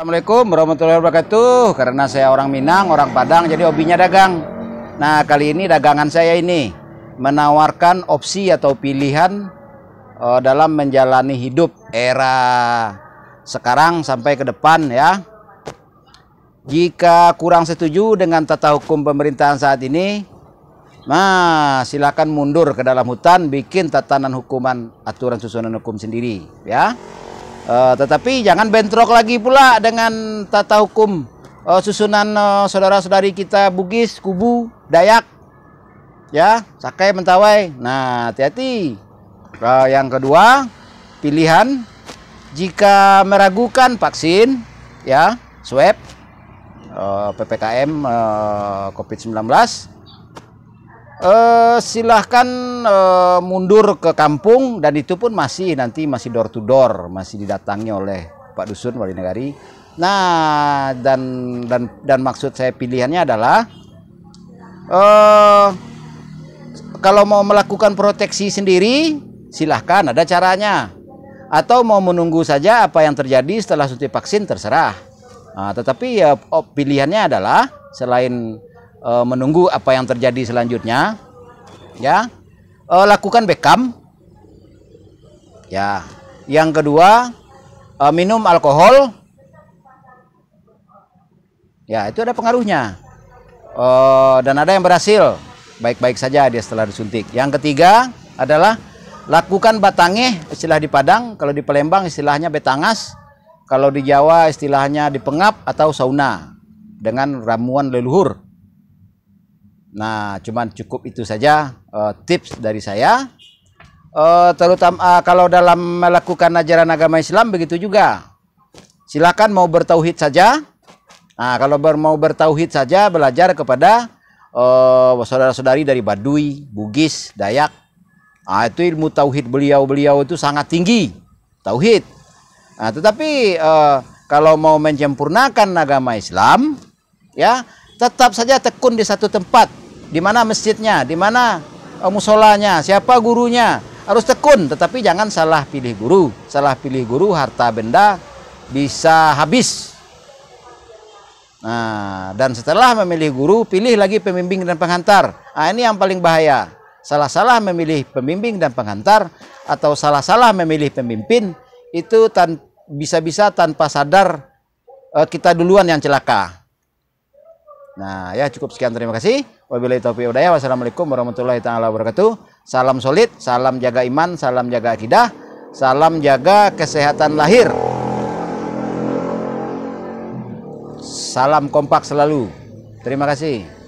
Assalamualaikum warahmatullahi wabarakatuh. Karena saya orang Minang, orang Padang, jadi hobinya dagang. Nah, kali ini dagangan saya ini menawarkan opsi atau pilihan uh, dalam menjalani hidup era sekarang sampai ke depan ya. Jika kurang setuju dengan tata hukum pemerintahan saat ini, nah silakan mundur ke dalam hutan bikin tatanan hukuman aturan susunan hukum sendiri ya. Uh, tetapi jangan bentrok lagi pula dengan tata hukum uh, susunan uh, saudara-saudari kita Bugis, Kubu, Dayak, ya, Sakai, Mentawai. Nah, hati-hati. Uh, yang kedua, pilihan jika meragukan vaksin, ya, swab, uh, ppkm uh, COVID-19, uh, silahkan e, mundur ke kampung dan itu pun masih nanti masih door to door, masih didatangi oleh Pak Dusun Wali Negari. Nah, dan dan dan maksud saya pilihannya adalah e, kalau mau melakukan proteksi sendiri silahkan ada caranya atau mau menunggu saja apa yang terjadi setelah suntik vaksin terserah nah, tetapi ya pilihannya adalah selain e, menunggu apa yang terjadi selanjutnya ya uh, lakukan bekam ya yang kedua uh, minum alkohol ya itu ada pengaruhnya uh, dan ada yang berhasil baik-baik saja dia setelah disuntik yang ketiga adalah lakukan batangeh istilah di Padang kalau di Palembang istilahnya betangas kalau di Jawa istilahnya dipengap atau sauna dengan ramuan leluhur Nah, cuman cukup itu saja uh, tips dari saya. Uh, terutama uh, kalau dalam melakukan ajaran agama Islam begitu juga. Silakan mau bertauhid saja. Nah, kalau ber, mau bertauhid saja belajar kepada uh, saudara-saudari dari Baduy, Bugis, Dayak. Nah, itu ilmu tauhid beliau-beliau itu sangat tinggi. Tauhid. Nah, tetapi uh, kalau mau menyempurnakan agama Islam, ya tetap saja tekun di satu tempat. Di mana masjidnya, di mana e, musolanya, siapa gurunya. Harus tekun, tetapi jangan salah pilih guru. Salah pilih guru, harta benda bisa habis. Nah, dan setelah memilih guru, pilih lagi pembimbing dan pengantar. Nah, ini yang paling bahaya. Salah-salah memilih pembimbing dan pengantar atau salah-salah memilih pemimpin itu tan bisa-bisa tanpa sadar e, kita duluan yang celaka. Nah, ya cukup sekian terima kasih. Wabillahi taufiq hidayah. Wassalamualaikum warahmatullahi taala wabarakatuh. Salam solid, salam jaga iman, salam jaga akidah, salam jaga kesehatan lahir. Salam kompak selalu. Terima kasih.